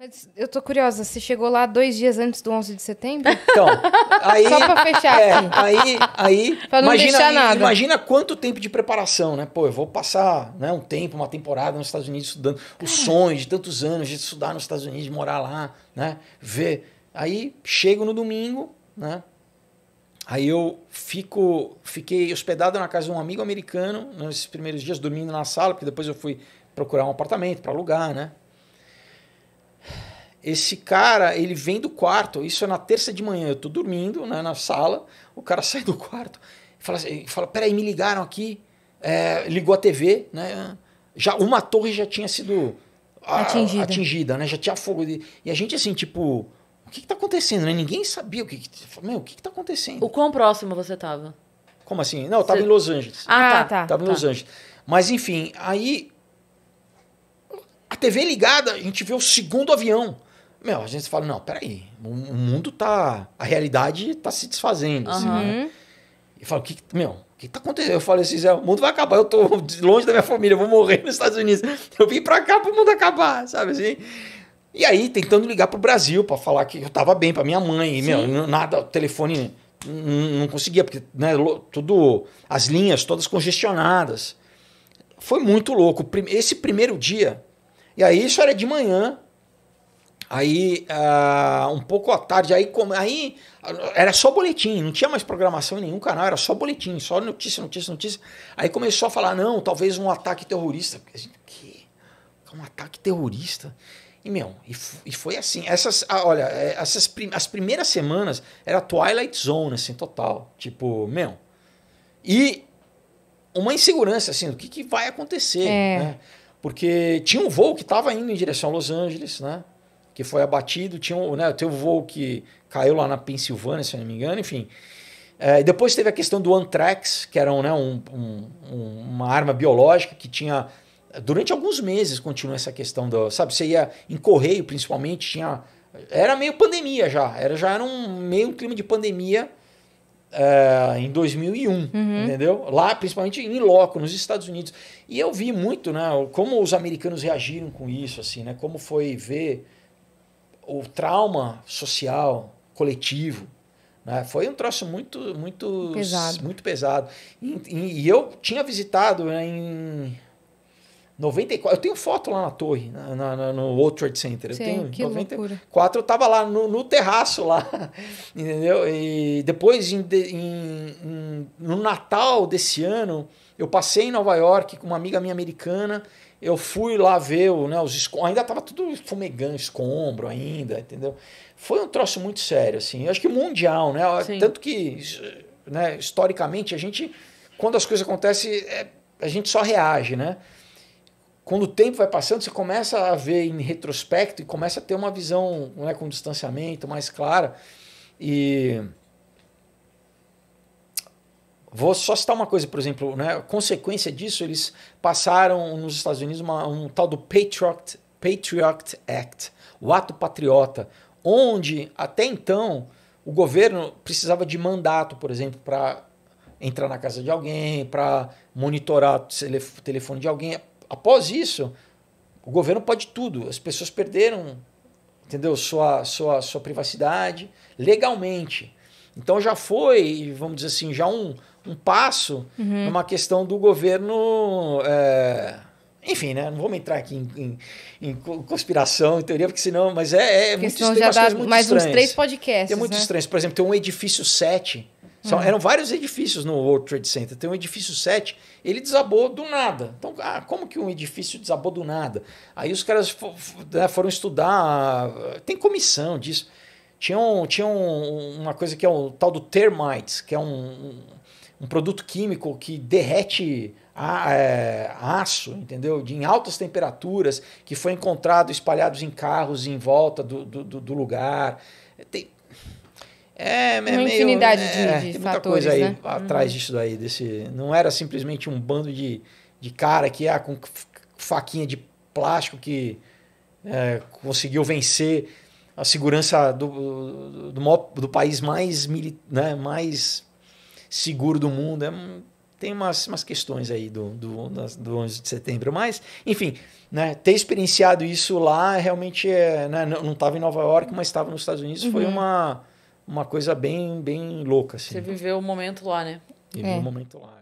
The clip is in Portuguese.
Mas eu tô curiosa, você chegou lá dois dias antes do 11 de setembro? Então, aí... Só pra fechar é, aqui. Assim. Aí, aí... pra não imagina, deixar nada. Imagina quanto tempo de preparação, né? Pô, eu vou passar né, um tempo, uma temporada nos Estados Unidos estudando. os O sonho de tantos anos de estudar nos Estados Unidos, de morar lá, né? Ver. Aí, chego no domingo, né? Aí eu fico, fiquei hospedado na casa de um amigo americano nesses primeiros dias, dormindo na sala, porque depois eu fui procurar um apartamento para alugar, né? Esse cara, ele vem do quarto, isso é na terça de manhã, eu tô dormindo né, na sala, o cara sai do quarto e fala, assim, fala peraí, me ligaram aqui, é, ligou a TV, né? Já, uma torre já tinha sido a, atingida. atingida, né? Já tinha fogo. De, e a gente assim, tipo, o que, que tá acontecendo, né? Ninguém sabia o que, que meu, o que, que tá acontecendo? O quão próximo você tava? Como assim? Não, eu tava em Los Angeles. Ah, tá, tá. Tava tá. em Los Angeles. Mas enfim, aí a TV ligada, a gente vê o segundo avião meu, a gente fala, não, peraí, o mundo tá. A realidade tá se desfazendo. Uhum. Assim, né? que, meu, o que tá acontecendo? Eu falo assim, Zé, o mundo vai acabar, eu tô longe da minha família, eu vou morrer nos Estados Unidos. Eu vim pra cá pro mundo acabar, sabe assim? E aí, tentando ligar pro Brasil para falar que eu tava bem, pra minha mãe, e, meu, nada, o telefone não conseguia, porque, né, tudo, as linhas todas congestionadas. Foi muito louco. Esse primeiro dia, e aí isso era de manhã, Aí, uh, um pouco à tarde, aí, como, aí era só boletim, não tinha mais programação em nenhum canal, era só boletim, só notícia, notícia, notícia. Aí começou a falar, não, talvez um ataque terrorista. a gente, que? Um ataque terrorista? E, meu, e, e foi assim. Essas, ah, olha, é, essas prim as primeiras semanas era Twilight Zone, assim, total. Tipo, meu. E uma insegurança, assim, o que, que vai acontecer, é. né? Porque tinha um voo que estava indo em direção a Los Angeles, né? que foi abatido. Tinha né, teve um voo que caiu lá na Pensilvânia, se não me engano, enfim. É, depois teve a questão do Anthrax, que era né, um, um, uma arma biológica que tinha. Durante alguns meses continua essa questão do. Sabe, você ia em correio, principalmente, tinha. Era meio pandemia já. Era, já era um meio um clima de pandemia é, em 2001, uhum. entendeu? Lá, principalmente em loco, nos Estados Unidos. E eu vi muito, né? Como os americanos reagiram com isso, assim, né? Como foi ver o trauma social, coletivo. Né? Foi um troço muito, muito pesado. Muito pesado. E, e eu tinha visitado né, em 94. Eu tenho foto lá na torre, na, na, no World Trade Center. Eu tenho que 94. Loucura. Eu tava lá no, no terraço lá, entendeu? E depois, em, em, no Natal desse ano, eu passei em Nova York com uma amiga minha americana. Eu fui lá ver né, os escombros. Ainda tava tudo fumegando, escombro ainda, entendeu? Foi um troço muito sério, assim. Eu acho que mundial, né? Sim. Tanto que, né, historicamente, a gente, quando as coisas acontecem, é, a gente só reage, né? quando o tempo vai passando, você começa a ver em retrospecto e começa a ter uma visão né, com distanciamento mais clara. E vou só citar uma coisa, por exemplo, né, a consequência disso, eles passaram nos Estados Unidos uma, um tal do Patriot, Patriot Act, o Ato Patriota, onde até então o governo precisava de mandato, por exemplo, para entrar na casa de alguém, para monitorar o telefone de alguém após isso, o governo pode tudo. As pessoas perderam, entendeu? Sua, sua, sua privacidade legalmente. Então já foi, vamos dizer assim, já um, um passo uhum. numa questão do governo. É, enfim, né? Não vamos entrar aqui em, em, em conspiração, em teoria, porque senão. Mas é, é muito estranho. Já dá mais estranhas. uns três podcasts. É muito né? estranho. Por exemplo, tem um edifício 7 são, é. eram vários edifícios no World Trade Center. Tem um edifício 7, ele desabou do nada. Então, ah, como que um edifício desabou do nada? Aí os caras né, foram estudar, tem comissão disso. Tinha, um, tinha um, uma coisa que é o um, tal do termites, que é um, um produto químico que derrete a, é, aço, entendeu? De, em altas temperaturas, que foi encontrado espalhados em carros em volta do, do, do lugar. Tem, é, é, uma meio, infinidade né? é, de, de fatores, coisa aí né? Uhum. atrás uhum. disso daí. Desse, não era simplesmente um bando de, de cara que ah, com faquinha de plástico que é, conseguiu vencer a segurança do, do, do, do país mais, mili, né, mais seguro do mundo. É, tem umas, umas questões aí do, do, do 11 de setembro. Mas, enfim, né, ter experienciado isso lá realmente é, né, não estava em Nova York, mas estava nos Estados Unidos, uhum. foi uma uma coisa bem, bem louca. Assim. Você viveu o momento lá, né? Vivi o é. um momento lá.